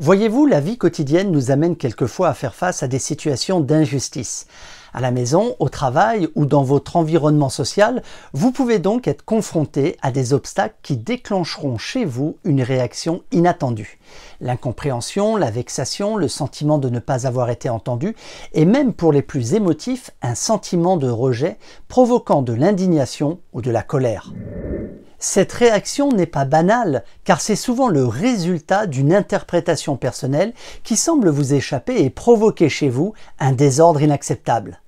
Voyez-vous, la vie quotidienne nous amène quelquefois à faire face à des situations d'injustice. À la maison, au travail ou dans votre environnement social, vous pouvez donc être confronté à des obstacles qui déclencheront chez vous une réaction inattendue. L'incompréhension, la vexation, le sentiment de ne pas avoir été entendu et même pour les plus émotifs, un sentiment de rejet provoquant de l'indignation ou de la colère. Cette réaction n'est pas banale, car c'est souvent le résultat d'une interprétation personnelle qui semble vous échapper et provoquer chez vous un désordre inacceptable.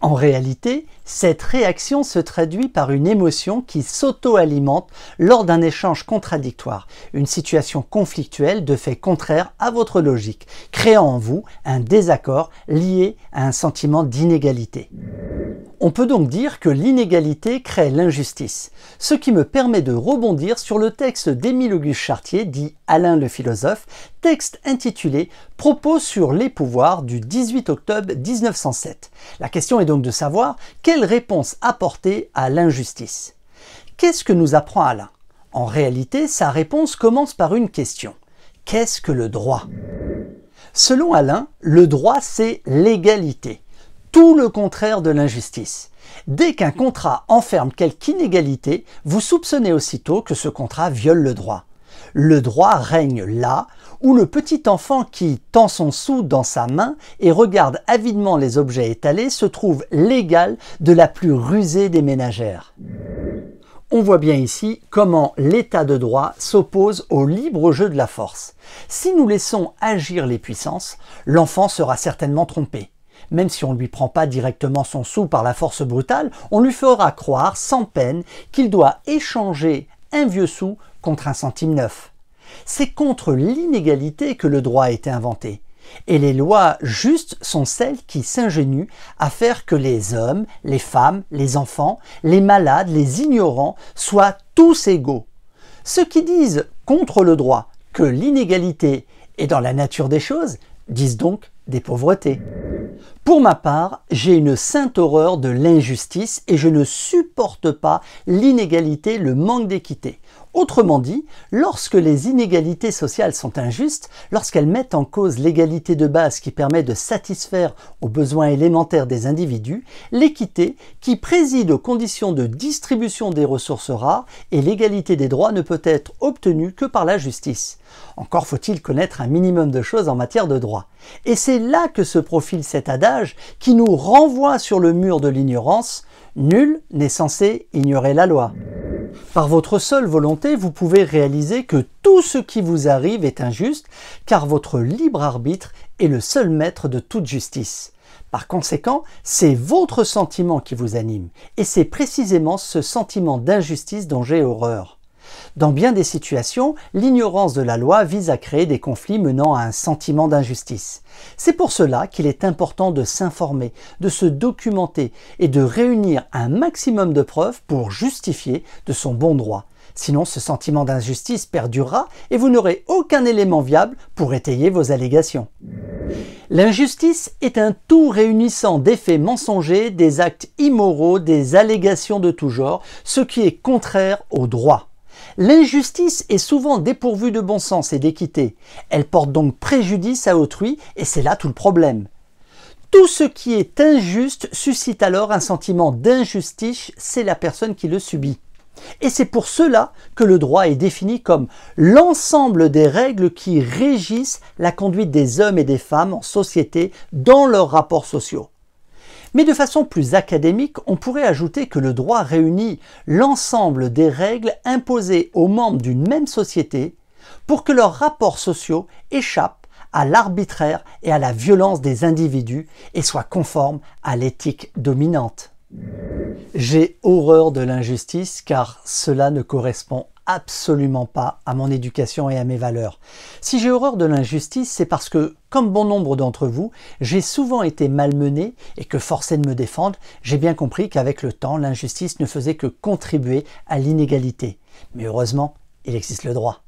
En réalité, cette réaction se traduit par une émotion qui s'auto-alimente lors d'un échange contradictoire, une situation conflictuelle de faits contraires à votre logique, créant en vous un désaccord lié à un sentiment d'inégalité. On peut donc dire que l'inégalité crée l'injustice, ce qui me permet de rebondir sur le texte d'Émile Auguste Chartier, dit Alain le philosophe, texte intitulé Propos sur les pouvoirs du 18 octobre 1907. La question est donc de savoir quelle réponse apporter à l'injustice. Qu'est-ce que nous apprend Alain En réalité, sa réponse commence par une question. Qu'est-ce que le droit Selon Alain, le droit c'est l'égalité tout le contraire de l'injustice. Dès qu'un contrat enferme quelque inégalité, vous soupçonnez aussitôt que ce contrat viole le droit. Le droit règne là où le petit enfant qui tend son sou dans sa main et regarde avidement les objets étalés se trouve l'égal de la plus rusée des ménagères. On voit bien ici comment l'état de droit s'oppose au libre jeu de la force. Si nous laissons agir les puissances, l'enfant sera certainement trompé. Même si on ne lui prend pas directement son sou par la force brutale, on lui fera croire sans peine qu'il doit échanger un vieux sou contre un centime neuf. C'est contre l'inégalité que le droit a été inventé. Et les lois justes sont celles qui s'ingénuent à faire que les hommes, les femmes, les enfants, les malades, les ignorants soient tous égaux. Ceux qui disent contre le droit que l'inégalité est dans la nature des choses disent donc des pauvretés. Pour ma part, j'ai une sainte horreur de l'injustice et je ne supporte pas l'inégalité, le manque d'équité. Autrement dit, lorsque les inégalités sociales sont injustes, lorsqu'elles mettent en cause l'égalité de base qui permet de satisfaire aux besoins élémentaires des individus, l'équité qui préside aux conditions de distribution des ressources rares et l'égalité des droits ne peut être obtenue que par la justice. Encore faut-il connaître un minimum de choses en matière de droit. Et c'est là que se profile cet adage qui nous renvoie sur le mur de l'ignorance, nul n'est censé ignorer la loi par votre seule volonté, vous pouvez réaliser que tout ce qui vous arrive est injuste, car votre libre arbitre est le seul maître de toute justice. Par conséquent, c'est votre sentiment qui vous anime, et c'est précisément ce sentiment d'injustice dont j'ai horreur. Dans bien des situations, l'ignorance de la loi vise à créer des conflits menant à un sentiment d'injustice. C'est pour cela qu'il est important de s'informer, de se documenter et de réunir un maximum de preuves pour justifier de son bon droit. Sinon, ce sentiment d'injustice perdurera et vous n'aurez aucun élément viable pour étayer vos allégations. L'injustice est un tout réunissant d'effets mensongers, des actes immoraux, des allégations de tout genre, ce qui est contraire au droit. L'injustice est souvent dépourvue de bon sens et d'équité. Elle porte donc préjudice à autrui et c'est là tout le problème. Tout ce qui est injuste suscite alors un sentiment d'injustice, c'est la personne qui le subit. Et c'est pour cela que le droit est défini comme l'ensemble des règles qui régissent la conduite des hommes et des femmes en société dans leurs rapports sociaux. Mais de façon plus académique, on pourrait ajouter que le droit réunit l'ensemble des règles imposées aux membres d'une même société pour que leurs rapports sociaux échappent à l'arbitraire et à la violence des individus et soient conformes à l'éthique dominante. J'ai horreur de l'injustice car cela ne correspond absolument pas à mon éducation et à mes valeurs. Si j'ai horreur de l'injustice, c'est parce que, comme bon nombre d'entre vous, j'ai souvent été malmené et que forcé de me défendre, j'ai bien compris qu'avec le temps, l'injustice ne faisait que contribuer à l'inégalité. Mais heureusement, il existe le droit.